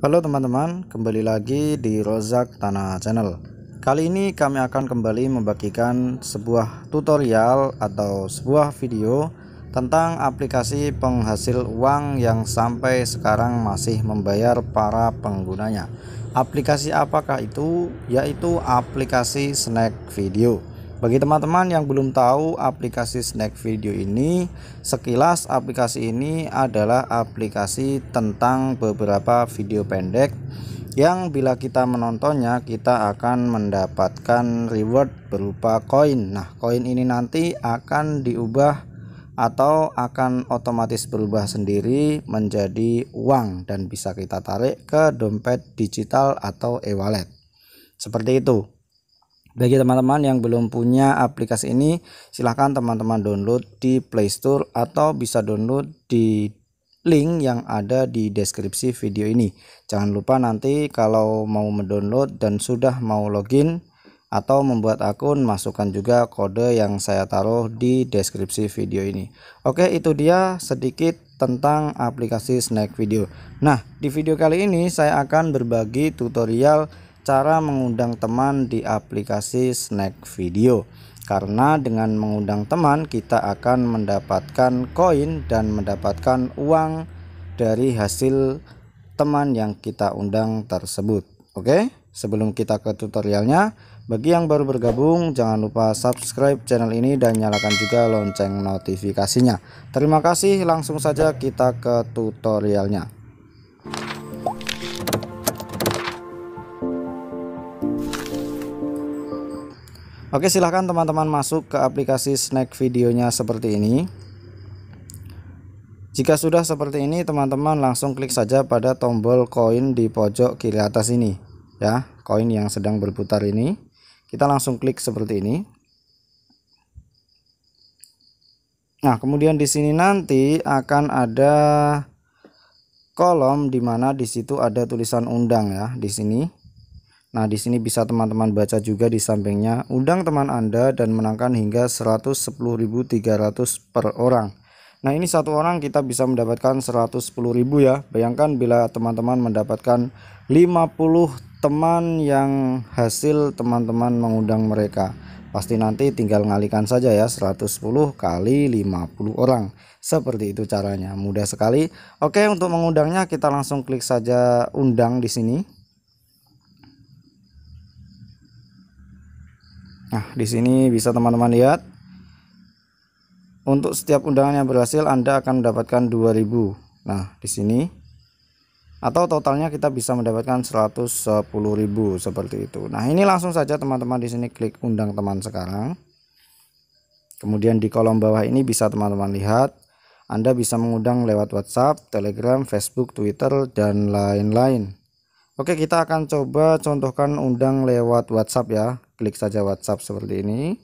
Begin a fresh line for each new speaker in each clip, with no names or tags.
Halo teman-teman, kembali lagi di Rozak Tanah Channel. Kali ini kami akan kembali membagikan sebuah tutorial atau sebuah video tentang aplikasi penghasil uang yang sampai sekarang masih membayar para penggunanya. Aplikasi apakah itu? Yaitu aplikasi Snack Video. Bagi teman-teman yang belum tahu aplikasi Snack Video ini, sekilas aplikasi ini adalah aplikasi tentang beberapa video pendek yang bila kita menontonnya kita akan mendapatkan reward berupa koin. Nah, koin ini nanti akan diubah atau akan otomatis berubah sendiri menjadi uang dan bisa kita tarik ke dompet digital atau e-wallet. Seperti itu. Bagi teman-teman yang belum punya aplikasi ini, silahkan teman-teman download di Play Store atau bisa download di link yang ada di deskripsi video ini. Jangan lupa nanti kalau mau mendownload dan sudah mau login atau membuat akun, masukkan juga kode yang saya taruh di deskripsi video ini. Oke, itu dia sedikit tentang aplikasi Snack Video. Nah, di video kali ini saya akan berbagi tutorial cara mengundang teman di aplikasi Snack Video karena dengan mengundang teman kita akan mendapatkan koin dan mendapatkan uang dari hasil teman yang kita undang tersebut oke sebelum kita ke tutorialnya bagi yang baru bergabung jangan lupa subscribe channel ini dan nyalakan juga lonceng notifikasinya terima kasih langsung saja kita ke tutorialnya Oke silahkan teman-teman masuk ke aplikasi snack videonya seperti ini Jika sudah seperti ini teman-teman langsung klik saja pada tombol koin di pojok kiri atas ini Ya koin yang sedang berputar ini Kita langsung klik seperti ini Nah kemudian di sini nanti akan ada kolom dimana disitu ada tulisan undang ya di sini Nah, di sini bisa teman-teman baca juga di sampingnya, undang teman Anda dan menangkan hingga 110.300 per orang. Nah, ini satu orang kita bisa mendapatkan 110.000 ya. Bayangkan bila teman-teman mendapatkan 50 teman yang hasil teman-teman mengundang mereka. Pasti nanti tinggal ngalikan saja ya 110 kali 50 orang. Seperti itu caranya. Mudah sekali. Oke, untuk mengundangnya kita langsung klik saja undang di sini. Nah, di sini bisa teman-teman lihat. Untuk setiap undangan yang berhasil Anda akan mendapatkan 2000. Nah, di sini atau totalnya kita bisa mendapatkan 110.000 seperti itu. Nah, ini langsung saja teman-teman di sini klik undang teman sekarang. Kemudian di kolom bawah ini bisa teman-teman lihat Anda bisa mengundang lewat WhatsApp, Telegram, Facebook, Twitter dan lain-lain. Oke, kita akan coba contohkan undang lewat WhatsApp ya klik saja WhatsApp seperti ini.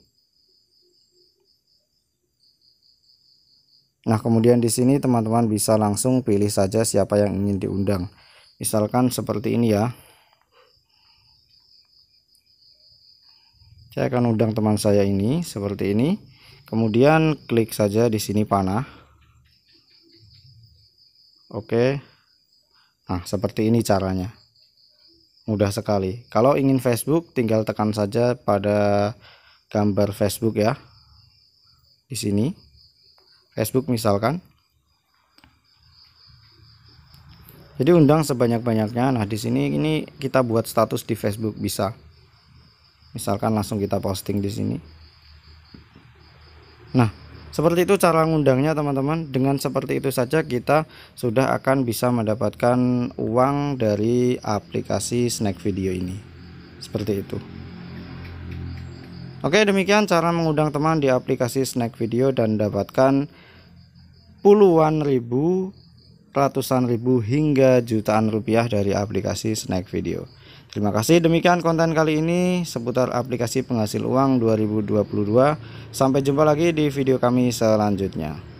Nah, kemudian di sini teman-teman bisa langsung pilih saja siapa yang ingin diundang. Misalkan seperti ini ya. Saya akan undang teman saya ini seperti ini. Kemudian klik saja di sini panah. Oke. Nah, seperti ini caranya mudah sekali kalau ingin Facebook tinggal tekan saja pada gambar Facebook ya di sini Facebook misalkan jadi undang sebanyak-banyaknya nah di sini ini kita buat status di Facebook bisa misalkan langsung kita posting di sini nah seperti itu cara ngundangnya teman-teman. Dengan seperti itu saja kita sudah akan bisa mendapatkan uang dari aplikasi Snack Video ini. Seperti itu. Oke, demikian cara mengundang teman di aplikasi Snack Video dan dapatkan puluhan ribu, ratusan ribu hingga jutaan rupiah dari aplikasi Snack Video. Terima kasih demikian konten kali ini seputar aplikasi penghasil uang 2022. Sampai jumpa lagi di video kami selanjutnya.